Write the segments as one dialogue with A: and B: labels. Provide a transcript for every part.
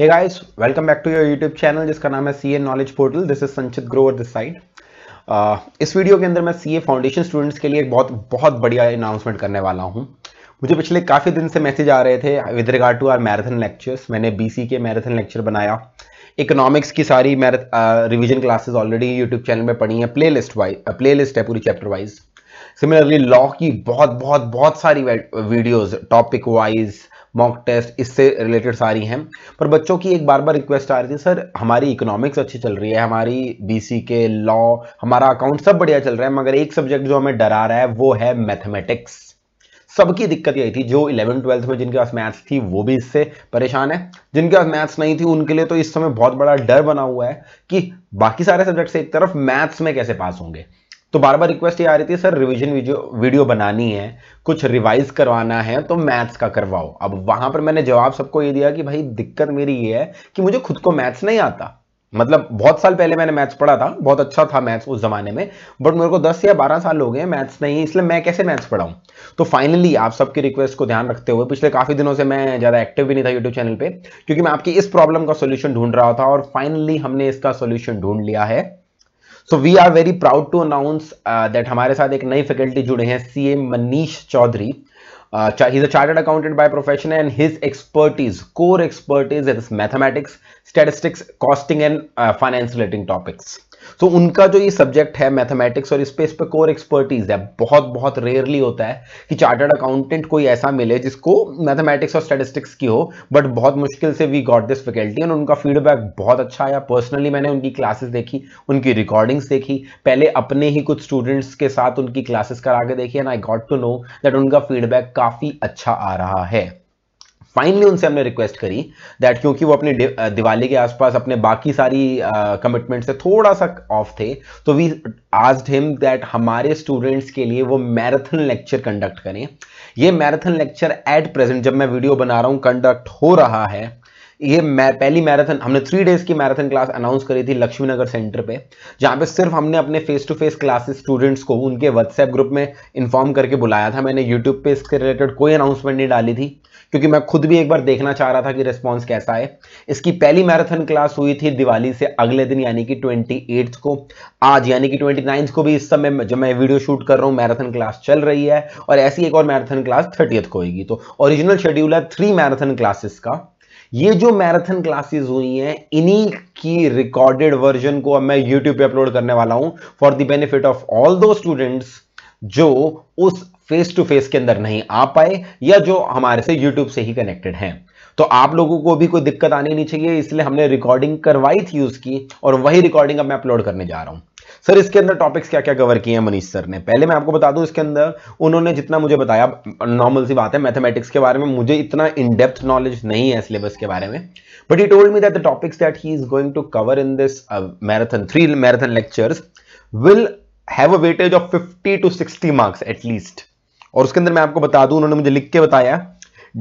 A: hey guys welcome back to your YouTube channel जिसका नाम है C A knowledge portal this is Sanchit Grover this side इस video के अंदर मैं सी ए फाउंडेशन स्टूडेंट्स के लिए एक बहुत बहुत बढ़िया अनाउंसमेंट करने वाला हूँ मुझे पिछले काफ़ी दिन से मैसेज आ रहे थे with regard to our marathon lectures मैंने बी सी के मैराथन लेक्चर बनाया इकोनॉमिक्स की सारी revision classes already YouTube channel में पढ़ी हैं play list wise play list है पूरी चैप्टर वाइज सिमिलरली लॉ की बहुत बहुत बहुत सारी videos topic wise mock test इससे रिलेटेड सारी हैं पर बच्चों की एक बार बार रिक्वेस्ट आ रही थी सर हमारी इकोनॉमिक्स अच्छी चल रही है हमारी बीसी के लॉ हमारा अकाउंट सब बढ़िया चल रहा है मगर एक सब्जेक्ट जो हमें डरा रहा है वो है मैथमेटिक्स सबकी दिक्कत यही थी जो इलेवन ट्वेल्थ में जिनके पास मैथ्स थी वो भी इससे परेशान है जिनके पास मैथ्स नहीं थी उनके लिए तो इस समय बहुत बड़ा डर बना हुआ है कि बाकी सारे सब्जेक्ट से एक तरफ मैथ्स में कैसे पास होंगे तो बार बार रिक्वेस्ट ये आ रही थी सर रिवीजन वीडियो बनानी है कुछ रिवाइज करवाना है तो मैथ्स का करवाओ अब वहां पर मैंने जवाब सबको ये दिया कि भाई दिक्कत मेरी ये है कि मुझे खुद को मैथ्स नहीं आता मतलब बहुत साल पहले मैंने मैथ्स पढ़ा था बहुत अच्छा था मैथ्स उस जमाने में बट मेरे को 10 या 12 साल हो गए मैथ्स नहीं इसलिए मैं कैसे मैथ्स पढ़ाऊं तो फाइनली आप सबकी रिक्वेस्ट को ध्यान रखते हुए पिछले काफी दिनों से मैं ज्यादा एक्टिव भी नहीं था यूट्यूब चैनल पे क्योंकि मैं आपकी इस प्रॉब्लम का सोल्यूशन ढूंढ रहा था और फाइनली हमने इसका सोल्यूशन ढूंढ लिया है so we are very proud to announce that हमारे साथ एक नई फैकल्टी जुड़े हैं C A Manish Chaudhary he is a chartered accountant by profession and his expertise core expertise is mathematics statistics costing and finance relating topics so उनका जो ये subject है मैथमेटिक्स और स्पेस पे कोर एक्सपर्टीज है बहुत बहुत रेयरली होता है कि चार्टर्ड अकाउंटेंट कोई ऐसा मिले जिसको मैथमेटिक्स और स्टेटिस्टिक्स की हो बट बहुत मुश्किल से we got this faculty and उनका फीडबैक बहुत अच्छा आया पर्सनली मैंने उनकी क्लासेस देखी उनकी रिकॉर्डिंग्स देखी पहले अपने ही कुछ स्टूडेंट्स के साथ उनकी क्लासेस करा के देखी and I got to know that उनका फीडबैक काफ़ी अच्छा आ रहा है फाइनली उनसे हमने रिक्वेस्ट करी दैट क्योंकि वो अपने दिवाली के आसपास अपने बाकी सारी कमिटमेंट uh, से थोड़ा सा ऑफ थे तो वी आस्ड हिम दैट हमारे स्टूडेंट्स के लिए वो मैराथन लेक्चर कंडक्ट करें ये मैराथन लेक्चर एट प्रेजेंट जब मैं वीडियो बना रहा हूँ कंडक्ट हो रहा है ये पहली मैराथन हमने थ्री डेज की मैराथन क्लास अनाउंस करी थी लक्ष्मीनगर सेंटर पे जहाँ पे सिर्फ हमने अपने face to face classes students को उनके व्हाट्सएप ग्रुप में इन्फॉर्म करके बुलाया था मैंने यूट्यूब पे इसके रिलेटेड कोई अनाउंसमेंट नहीं डाली थी क्योंकि मैं खुद भी एक बार देखना चाह रहा था कि रिस्पॉन्स कैसा है इसकी पहली मैराथन क्लास हुई थी दिवाली से अगले दिन यानी कि ट्वेंटी को आज यानी कि ट्वेंटी को भी इस समय जब मैं वीडियो शूट कर रहा हूँ मैराथन क्लास चल रही है और ऐसी एक और मैराथन क्लास थर्टी को होगी तो ओरिजिनल शेड्यूल है थ्री मैराथन क्लासेस का ये जो मैराथन क्लासेस हुई हैं इन्हीं की रिकॉर्डेड वर्जन को अब मैं यूट्यूब पे अपलोड करने वाला हूं for the benefit of all those students जो उस फेस टू फेस के अंदर नहीं आ पाए या जो हमारे से यूट्यूब से ही कनेक्टेड हैं तो आप लोगों को भी कोई दिक्कत आनी नहीं चाहिए इसलिए हमने रिकॉर्डिंग करवाई थी उसकी और वही रिकॉर्डिंग अब मैं अपलोड करने जा रहा हूं सर इसके अंदर टॉपिक्स क्या क्या कवर किए हैं मनीष सर ने पहले मैं आपको बता दूं इसके अंदर उन्होंने जितना मुझे बताया नॉर्मल सी बात है मैथमेटिक्स के बारे में मुझे इतना इन डेप्थ नॉलेज नहीं है सिलेबस के बारे में but he told me that the topics that he is going to cover in this marathon three marathon lectures will have a weightage of 50 to 60 marks at least और उसके अंदर मैं आपको बता दूं उन्होंने मुझे लिख के बताया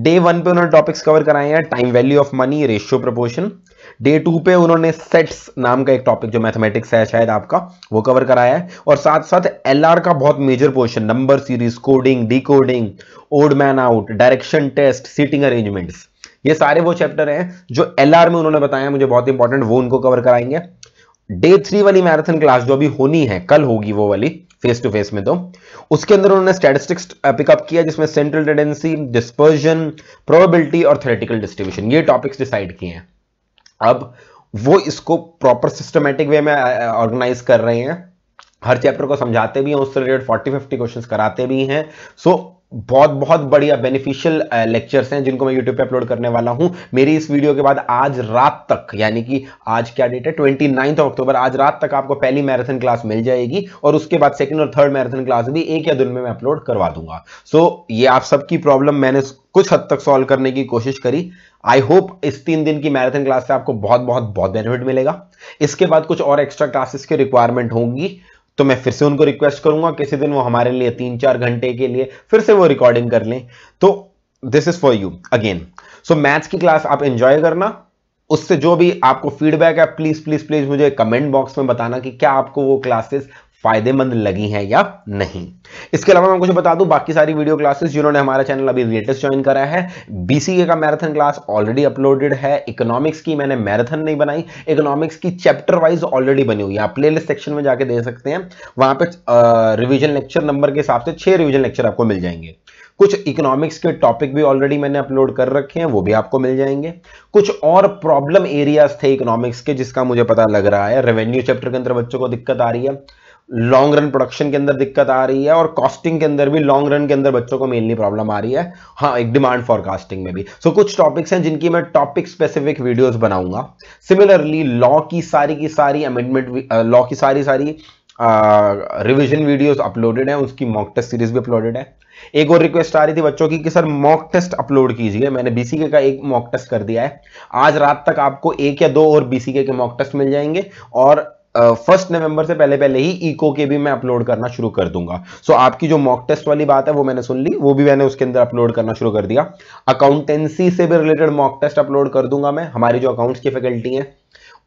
A: डे वन पे उन्होंने टॉपिक्स कवर कराए हैं time value of money ratio proportion day two पे उन्होंने सेट्स नाम का एक टॉपिक जो मैथमेटिक्स है शायद आपका वो कवर कराया है और साथ साथ एल का बहुत major portion number series coding decoding odd man out direction test seating arrangements ये सारे वो चैप्टर हैं जो एल में उन्होंने बताया मुझे बहुत इंपॉर्टेंट वो उनको कवर कराएंगे डे थ्री वाली मैराथन क्लास जो अभी होनी है कल होगी वो वाली फेस टू फेस में तो उसके अंदर उन्होंने स्टैटिस्टिक्स पिकअप किया जिसमें सेंट्रल टेंडेंसी डिस्पर्जन प्रोबेबिलिटी और थेटिकल डिस्ट्रीब्यूशन ये टॉपिक्स डिसाइड किए हैं अब वो इसको प्रॉपर सिस्टमेटिक वे में ऑर्गेनाइज कर रहे हैं हर चैप्टर को समझाते भी हैं उससे रिलेटेड 40 50 क्वेश्चंस कराते भी हैं सो so, बहुत बहुत बढ़िया बेनिफिशियल लेक्चर्स uh, हैं जिनको मैं यूट्यूब पे अपलोड करने वाला हूं मेरी इस वीडियो के बाद आज रात तक यानी कि आज क्या डेट है ट्वेंटी नाइन्थ अक्टूबर आज रात तक आपको पहली मैराथन क्लास मिल जाएगी और उसके बाद सेकंड और थर्ड मैराथन क्लास भी एक या दिन में मैं अपलोड करवा दूंगा सो so, ये आप सबकी प्रॉब्लम मैंने कुछ हद तक सॉल्व करने की कोशिश करी आई होप इस तीन दिन की मैराथन क्लास से आपको बहुत बहुत बहुत बेनिफिट मिलेगा इसके बाद कुछ और एक्स्ट्रा क्लासेस की रिक्वायरमेंट होंगी तो मैं फिर से उनको रिक्वेस्ट करूंगा किसी दिन वो हमारे लिए तीन चार घंटे के लिए फिर से वो रिकॉर्डिंग कर लें तो this is for you again so maths की क्लास आप एंजॉय करना उससे जो भी आपको फीडबैक है प्लीज प्लीज प्लीज मुझे कमेंट बॉक्स में बताना कि क्या आपको वो क्लासेस फायदेमंद लगी हैं या नहीं इसके अलावा मैं कुछ बता दूं बाकी सारी वीडियो क्लासेस जिन्होंने हमारा चैनल अभी लेटेस्ट ज्वाइन करा है बीसीए का मैराथन क्लास ऑलरेडी अपलोडेड है इकोनॉमिक्स की मैंने मैराथन नहीं बनाई इकोनॉमिक्स की चैप्टर वाइज ऑलरेडी बनी हुई है आप प्ले सेक्शन में जाके दे सकते हैं वहां पर रिविजन लेक्चर नंबर के हिसाब से छह रिविजन लेक्चर आपको मिल जाएंगे कुछ इकोनॉमिक्स के टॉपिक भी ऑलरेडी मैंने अपलोड कर रखे हैं वो भी आपको मिल जाएंगे कुछ और प्रॉब्लम एरियाज थे इकोनॉमिक्स के जिसका मुझे पता लग रहा है रेवेन्यू चैप्टर के अंदर बच्चों को दिक्कत आ रही है लॉन्ग रन प्रोडक्शन के अंदर दिक्कत आ रही है और कॉस्टिंग के अंदर भी लॉन्ग रन के अंदर बच्चों को मेनली प्रॉब्लम आ रही है हाँ एक डिमांड फॉरकास्टिंग में भी सो so, कुछ टॉपिक्स हैं जिनकी मैं टॉपिक स्पेसिफिक वीडियोस बनाऊंगा सिमिलरली लॉ की सारी की सारी अमेंडमेंट लॉ uh, की सारी सारी रिविजन वीडियोज अपलोडेड है उसकी मॉक टेस्ट सीरीज भी अपलोडेड है एक और रिक्वेस्ट आ रही थी बच्चों की कि सर मॉक टेस्ट अपलोड कीजिए मैंने बीसीके का एक मॉक टेस्ट कर दिया है आज रात तक आपको एक या दो और बीसीके के मॉक टेस्ट मिल जाएंगे और फर्स्ट नवंबर से पहले पहले ही इको के भी मैं अपलोड करना शुरू कर दूंगा सो so, आपकी जो मॉक टेस्ट वाली बात है वो मैंने सुन ली वो भी मैंने उसके अंदर अपलोड करना शुरू कर दिया अकाउंटेंसी से भी रिलेटेड मॉक टेस्ट अपलोड कर दूंगा मैं हमारी जो अकाउंट्स की फैकल्टी है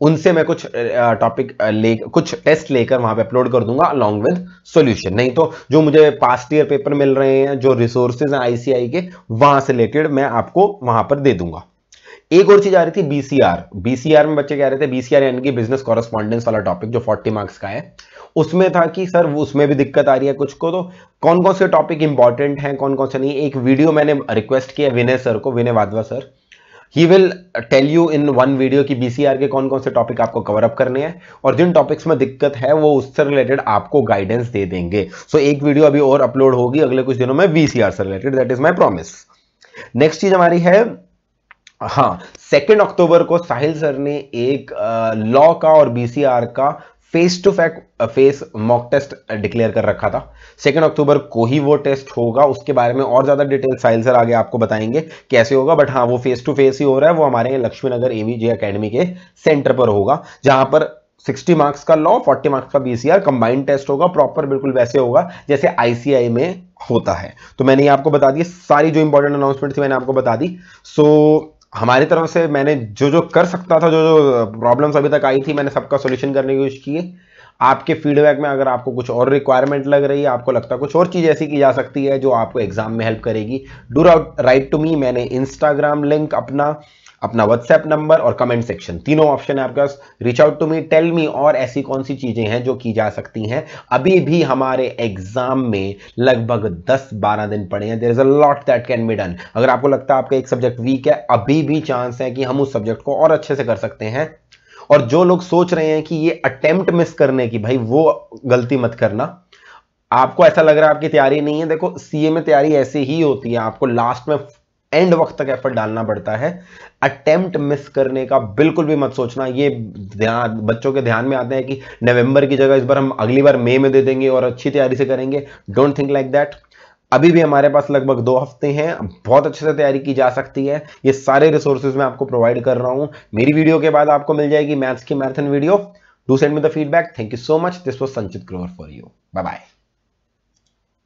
A: उनसे मैं कुछ टॉपिक ले कुछ टेस्ट लेकर वहां पे अपलोड कर दूंगा अलोंग विद सॉल्यूशन नहीं तो जो मुझे पास्ट ईयर पेपर मिल रहे हैं जो रिसोर्सेज हैं आईसीआई के वहां से रिलेटेड मैं आपको वहां पर दे दूंगा एक और चीज आ रही थी बीसीआर बीसीआर में बच्चे कह रहे थे बीसीआर यानी कि बिजनेस कॉरेस्पॉन्डेंस वाला टॉपिक जो 40 मार्क्स का है उसमें था कि सर उसमें भी दिक्कत आ रही है कुछ को तो कौन कौन से टॉपिक इंपॉर्टेंट हैं कौन कौन से नहीं एक वीडियो मैंने रिक्वेस्ट किया विनय सर को Vinay Wadhwa sir he will tell you in one video की बीसीआर के कौन कौन से टॉपिक आपको कवर अप करने हैं और जिन टॉपिक्स में दिक्कत है वो उससे रिलेटेड आपको गाइडेंस दे देंगे सो so, एक वीडियो अभी और अपलोड होगी अगले कुछ दिनों में बीसीआर से related that is my promise next चीज हमारी है हाँ सेकेंड अक्टूबर को साहिल सर ने एक लॉ का और बीसीआर का फेस टू फैक फेस मॉक टेस्ट डिक्लेयर कर रखा था सेकेंड अक्टूबर को ही वो टेस्ट होगा उसके बारे में और ज़्यादा डिटेल साहिल सर आगे आपको बताएंगे कैसे होगा बट हाँ वो फेस टू फेस ही हो रहा है वो हमारे लक्ष्मी नगर जे अकेडमी के सेंटर पर होगा जहां पर 60 मार्क्स का लॉ 40 मार्क्स का बीसीआर कंबाइंड टेस्ट होगा प्रॉपर बिल्कुल वैसे होगा जैसे आईसीआई में होता है तो मैंने आपको बता दी सारी जो इंपॉर्टेंट अनाउंसमेंट थी मैंने आपको बता दी सो so, हमारी तरफ से मैंने जो जो कर सकता था जो जो प्रॉब्लम्स अभी तक आई थी मैंने सबका सोल्यूशन करने की कोशिश की है आपके फीडबैक में अगर आपको कुछ और रिक्वायरमेंट लग रही है आपको लगता है कुछ और चीज़ ऐसी की जा सकती है जो आपको एग्जाम में हेल्प करेगी डू राइट टू मी मैंने इंस्टाग्राम लिंक अपना अपना व्हाट्सएप नंबर और कमेंट सेक्शन तीनों ऑप्शन है आपके पास reach out to me tell me और ऐसी कौन सी चीजें हैं जो की जा सकती हैं अभी भी हमारे एग्जाम में लगभग 10-12 दिन पड़े हैं there is a lot that can be done अगर आपको लगता है आपका एक सब्जेक्ट वीक है अभी भी चांस है कि हम उस सब्जेक्ट को और अच्छे से कर सकते हैं और जो लोग सोच रहे हैं कि ये अटेम्प्ट मिस करने की भाई वो गलती मत करना आपको ऐसा लग रहा है आपकी तैयारी नहीं है देखो सीए में तैयारी ऐसे ही होती है आपको लास्ट में एंड वक्त तक एफर्ट डालना पड़ता है अटेम्प्ट मिस करने का बिल्कुल भी मत सोचना ये ध्यान बच्चों के ध्यान में आते हैं कि नवंबर की जगह इस बार हम अगली बार मई में दे देंगे और अच्छी तैयारी से करेंगे डोंट थिंक लाइक दैट अभी भी हमारे पास लगभग दो हफ्ते हैं बहुत अच्छे से तैयारी की जा सकती है ये सारे रिसोर्सेज मैं आपको प्रोवाइड कर रहा हूँ मेरी वीडियो के बाद आपको मिल जाएगी मैथ्स की marathon video do send me the feedback thank you so much this was Sanchit Grover for you bye bye